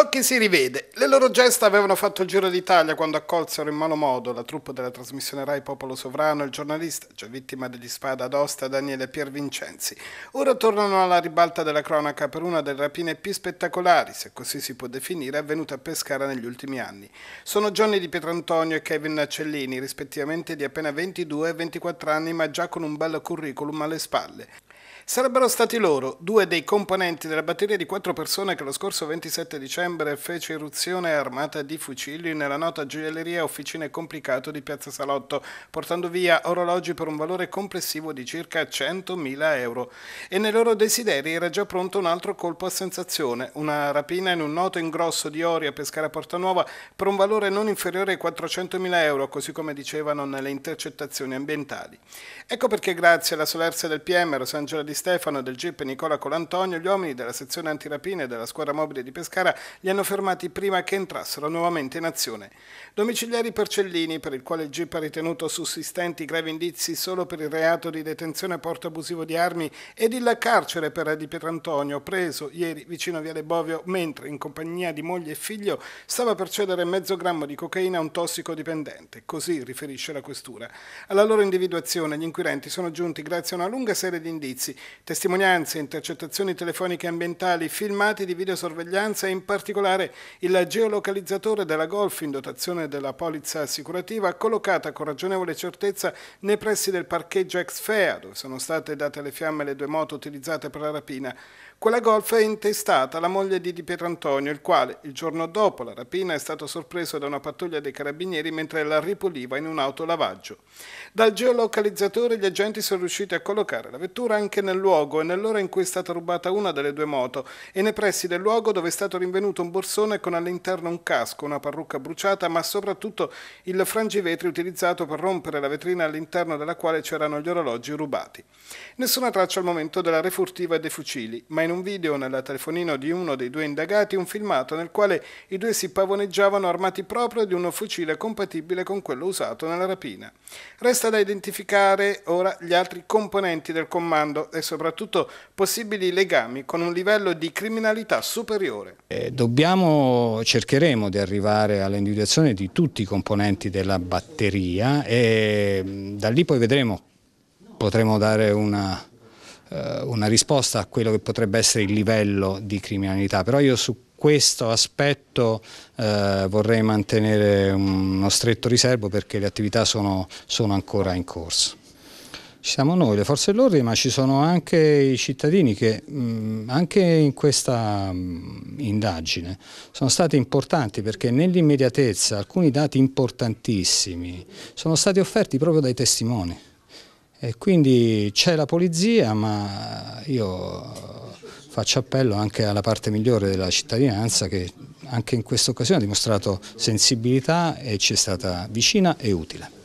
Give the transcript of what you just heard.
Tocchi si rivede. Le loro gesta avevano fatto il giro d'Italia quando accolsero in malo modo la truppa della trasmissione Rai Popolo Sovrano e il giornalista, già vittima degli spada ad Osta, Daniele Vincenzi. Ora tornano alla ribalta della cronaca per una delle rapine più spettacolari, se così si può definire, avvenuta a Pescara negli ultimi anni. Sono giorni di Pietrantonio e Kevin Nacellini, rispettivamente di appena 22 e 24 anni, ma già con un bel curriculum alle spalle. Sarebbero stati loro, due dei componenti della batteria di quattro persone che lo scorso 27 dicembre fece irruzione armata di fucili nella nota gioielleria Officine Complicato di Piazza Salotto, portando via orologi per un valore complessivo di circa 100.000 euro. E nei loro desideri era già pronto un altro colpo a sensazione, una rapina in un noto ingrosso di ori a Pescara Nuova per un valore non inferiore ai 400.000 euro, così come dicevano nelle intercettazioni ambientali. Ecco perché grazie alla solerzia del PM Rosanna Angela Di Stefano, del GIP Nicola Colantonio, gli uomini della sezione antirapine della squadra mobile di Pescara li hanno fermati prima che entrassero nuovamente in azione. Domiciliari Porcellini, per il quale il GIP ha ritenuto sussistenti gravi indizi solo per il reato di detenzione a porto abusivo di armi ed il carcere per Di Pietrantonio, preso ieri vicino a Viale Bovio mentre in compagnia di moglie e figlio stava per cedere mezzo grammo di cocaina a un tossicodipendente, così riferisce la questura. Alla loro individuazione gli inquirenti sono giunti grazie a una lunga serie di indizi indizi, testimonianze, intercettazioni telefoniche ambientali, filmati di videosorveglianza e in particolare il geolocalizzatore della Golf in dotazione della polizza assicurativa collocata con ragionevole certezza nei pressi del parcheggio ex FEA dove sono state date alle fiamme le due moto utilizzate per la rapina. Quella Golf è intestata alla moglie di Di Pietro Antonio, il quale il giorno dopo la rapina è stato sorpreso da una pattuglia dei carabinieri mentre la ripuliva in un autolavaggio. Dal geolocalizzatore gli agenti sono riusciti a collocare la vettura anche anche nel luogo e nell'ora in cui è stata rubata una delle due moto e nei pressi del luogo dove è stato rinvenuto un borsone con all'interno un casco, una parrucca bruciata, ma soprattutto il frangivetri utilizzato per rompere la vetrina all'interno della quale c'erano gli orologi rubati. Nessuna traccia al momento della refurtiva e dei fucili, ma in un video nel telefonino di uno dei due indagati un filmato nel quale i due si pavoneggiavano armati proprio di un fucile compatibile con quello usato nella rapina. Resta da identificare ora gli altri componenti del comando creando e soprattutto possibili legami con un livello di criminalità superiore. Eh, dobbiamo, cercheremo di arrivare all'individuazione di tutti i componenti della batteria e mm, da lì poi vedremo, potremo dare una, eh, una risposta a quello che potrebbe essere il livello di criminalità, però io su questo aspetto eh, vorrei mantenere uno stretto riservo perché le attività sono, sono ancora in corso ci siamo noi, le forze dell'ordine, ma ci sono anche i cittadini che mh, mm, anche in questa mh, mm, indagine sono stati importanti perché nell'immediatezza alcuni dati importantissimi sono stati offerti proprio dai testimoni. E quindi c'è la polizia, ma io faccio appello anche alla parte migliore della cittadinanza che anche in questa occasione ha dimostrato sensibilità e ci è stata vicina e utile.